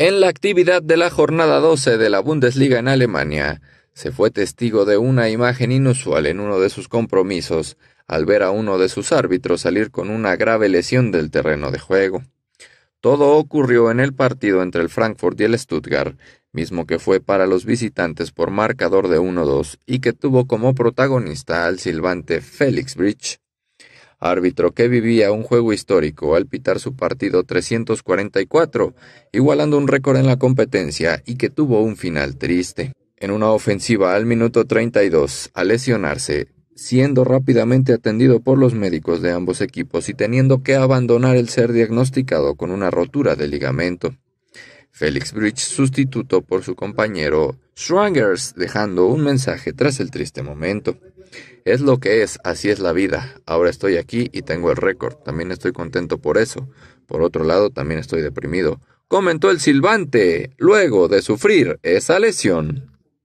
En la actividad de la jornada 12 de la Bundesliga en Alemania, se fue testigo de una imagen inusual en uno de sus compromisos al ver a uno de sus árbitros salir con una grave lesión del terreno de juego. Todo ocurrió en el partido entre el Frankfurt y el Stuttgart, mismo que fue para los visitantes por marcador de 1-2 y que tuvo como protagonista al silbante Felix Bridge árbitro que vivía un juego histórico al pitar su partido 344, igualando un récord en la competencia y que tuvo un final triste. En una ofensiva al minuto 32, al lesionarse, siendo rápidamente atendido por los médicos de ambos equipos y teniendo que abandonar el ser diagnosticado con una rotura de ligamento. Félix Bridge sustituto por su compañero Schwangers, dejando un mensaje tras el triste momento. Es lo que es, así es la vida. Ahora estoy aquí y tengo el récord. También estoy contento por eso. Por otro lado, también estoy deprimido. Comentó el silbante, luego de sufrir esa lesión.